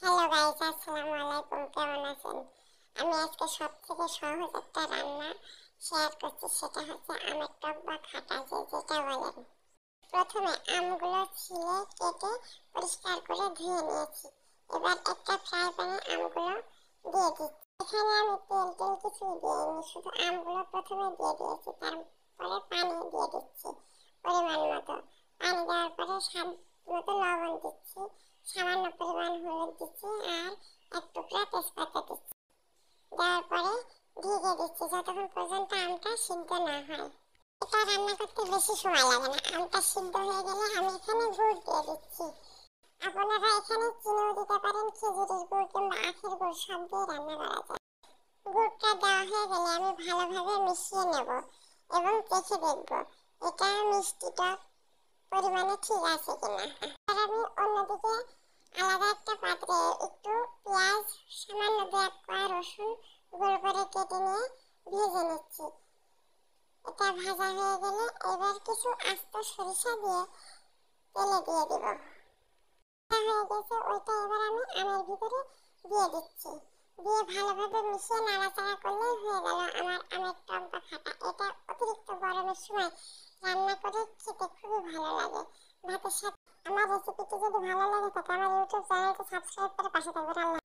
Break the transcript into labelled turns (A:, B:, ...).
A: hello guys আসসালামু আলাইকুম কেমন আছেন আমি আজকে সব থেকে সহজ একটা রান্না শেয়ার করছি সেটা হচ্ছে আমের টক বা খাটা যে যেটা বলেন প্রথমে আমগুলো ছিলে কেটে পরিষ্কার করে ধুয়ে নিয়েছি এবার একটা ফ্রাই প্যানে আমগুলো দিয়ে দিচ্ছি এখানে আমি তেল তেল কিছুই দিইনি শুধু আমগুলো প্রথমে দিয়ে দিয়েছি তারপরে পানি দিয়ে দিচ্ছি পরিমাণ মতো পানি দেওয়ার পরে স্বাদ মতো লবণ দিচ্ছি সামান্য পরিমাণ হলুদ দিচ্ছি আর এক টুকরা তেজপাতা দিচ্ছি দেওয়ার পরে ঢেকে দিচ্ছি যতক্ষণ পর্যন্ত আমটা সিদ্ধ না হয় এটা রান্না করতে বেশি সময় লাগে না আমটা সিদ্ধ হয়ে গেলে আমি এখানে গুড় দিয়ে দিচ্ছি আপনারা এখানে চিনিও দিতে পারেন খেজুরের গুড় কিংবা আখের গুড় সব দিয়ে রান্না করা যায় গুড়টা দেওয়া হয়ে গেলে আমি ভালোভাবে মিশিয়ে নেব এবং চেখে দেখব এটা মিষ্টি টক পরিমাণে ঠিক আছে কিনা আর আমি অন্যদিকে আলাদা একটা পাত্রে একটু পেঁয়াজ সামান্য দু এক রসুন গোল করে কেটে নিয়ে ভেজে নিচ্ছি এটা ভাজা হয়ে গেলে এবার কিছু আস্ত সরিষা দিয়ে তেলে দিয়ে দেব হয়ে গেছে ওইটা এবার আমি আমের ভিতরে দিয়ে দিচ্ছি দিয়ে ভালোভাবে মিশিয়ে নাড়াচাড়া করলেই হয়ে গেল আমার আমের টম্পা খাটা এটা অতিরিক্ত গরমের সময় রান্না করে খেতে খুবই ভালো লাগে ভাতের সাথে আমার রেসিপিটি যদি ভালো লাগে তাহলে আমার ইউটিউব চ্যানেলটি সাবস্ক্রাইব করে পাশে থাকবেন আল্লাহ